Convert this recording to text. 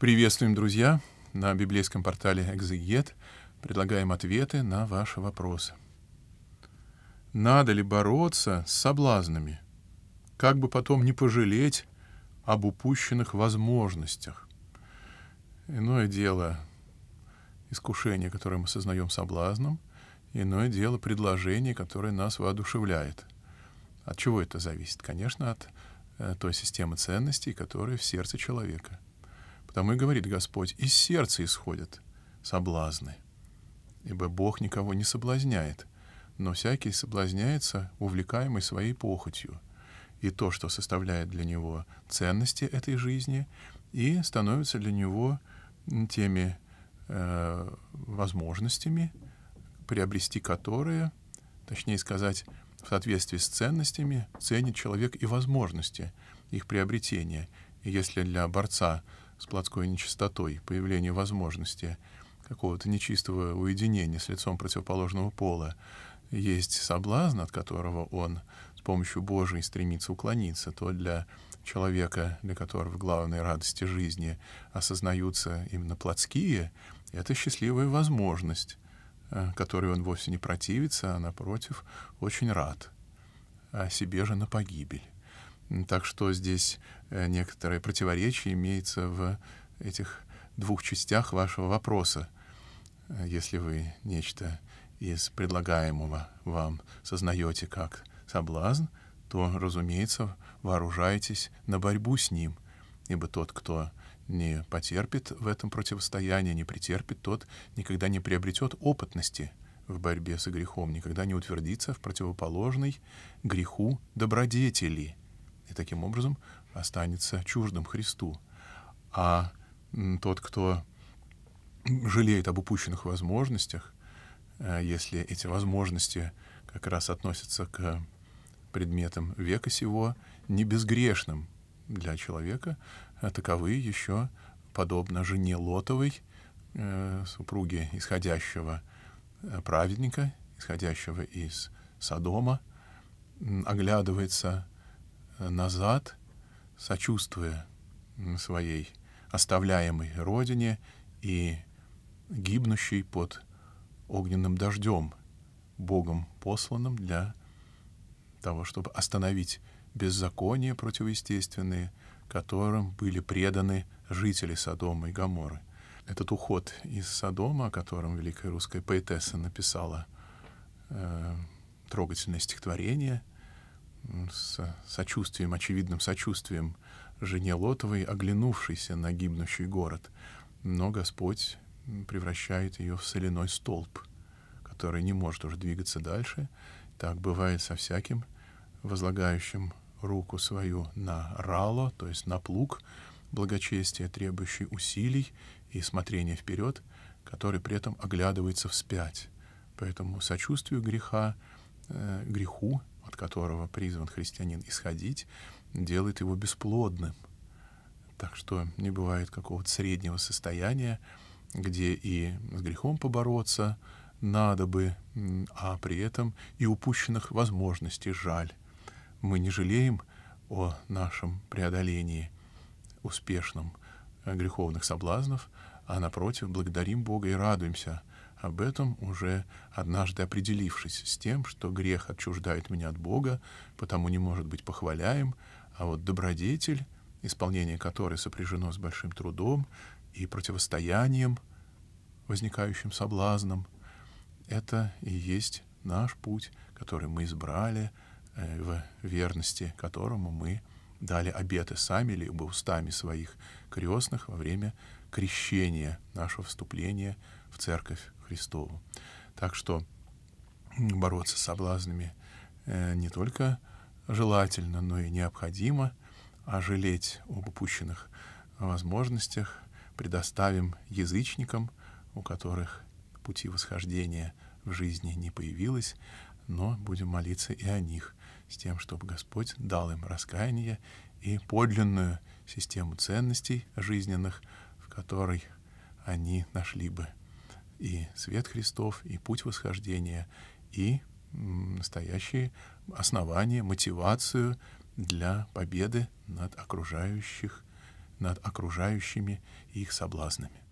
Приветствуем, друзья, на библейском портале «Экзегет». Предлагаем ответы на ваши вопросы. Надо ли бороться с соблазнами? Как бы потом не пожалеть об упущенных возможностях? Иное дело искушение, которое мы сознаем соблазном, иное дело предложение, которое нас воодушевляет. От чего это зависит? Конечно, от э, той системы ценностей, которая в сердце человека — Потому и говорит Господь, из сердца исходят соблазны. Ибо Бог никого не соблазняет, но всякий соблазняется, увлекаемый своей похотью, и то, что составляет для него ценности этой жизни, и становится для него теми э, возможностями, приобрести которые, точнее сказать, в соответствии с ценностями, ценит человек и возможности их приобретения. И если для борца с плотской нечистотой, появление возможности какого-то нечистого уединения с лицом противоположного пола. Есть соблазн, от которого он с помощью Божией стремится уклониться, то для человека, для которого главные радости жизни осознаются именно плотские, это счастливая возможность, э, которой он вовсе не противится, а, напротив, очень рад. А себе же на погибель. Так что здесь э, некоторое противоречие имеется в этих двух частях вашего вопроса. Э, если вы нечто из предлагаемого вам сознаете как соблазн, то, разумеется, вооружайтесь на борьбу с ним, ибо тот, кто не потерпит в этом противостоянии, не претерпит, тот никогда не приобретет опытности в борьбе со грехом, никогда не утвердится в противоположной греху добродетели — и таким образом останется чуждым Христу. А тот, кто жалеет об упущенных возможностях, э, если эти возможности как раз относятся к предметам века сего, не безгрешным для человека, а таковы еще, подобно жене Лотовой, э, супруге исходящего э, праведника, исходящего из Содома, оглядывается назад, сочувствуя своей оставляемой родине и гибнущей под огненным дождем, Богом посланным для того, чтобы остановить беззакония противоестественные, которым были преданы жители Содома и Гаморы. Этот уход из Содома, о котором великая русская поэтесса написала э, трогательное стихотворение — с сочувствием, очевидным сочувствием жене Лотовой, оглянувшейся на гибнущий город. Но Господь превращает ее в соляной столб, который не может уже двигаться дальше. Так бывает со всяким возлагающим руку свою на рало, то есть на плуг, благочестие, требующий усилий и смотрения вперед, который при этом оглядывается вспять. Поэтому сочувствию греха, э, греху от которого призван христианин исходить, делает его бесплодным. Так что не бывает какого-то среднего состояния, где и с грехом побороться надо бы, а при этом и упущенных возможностей жаль. Мы не жалеем о нашем преодолении успешном э, греховных соблазнов, а напротив благодарим Бога и радуемся об этом уже однажды определившись с тем, что грех отчуждает меня от Бога, потому не может быть похваляем, а вот добродетель, исполнение которой сопряжено с большим трудом и противостоянием, возникающим соблазном, это и есть наш путь, который мы избрали, э, в верности которому мы дали обеты сами, либо устами своих крестных во время крещения, нашего вступления в Церковь Христову. Так что бороться с соблазнами э, не только желательно, но и необходимо, а жалеть об упущенных возможностях предоставим язычникам, у которых пути восхождения в жизни не появилось, но будем молиться и о них, с тем, чтобы Господь дал им раскаяние и подлинную систему ценностей жизненных, в которой они нашли бы и свет Христов, и путь восхождения, и настоящие основания, мотивацию для победы над окружающих, над окружающими их соблазнами.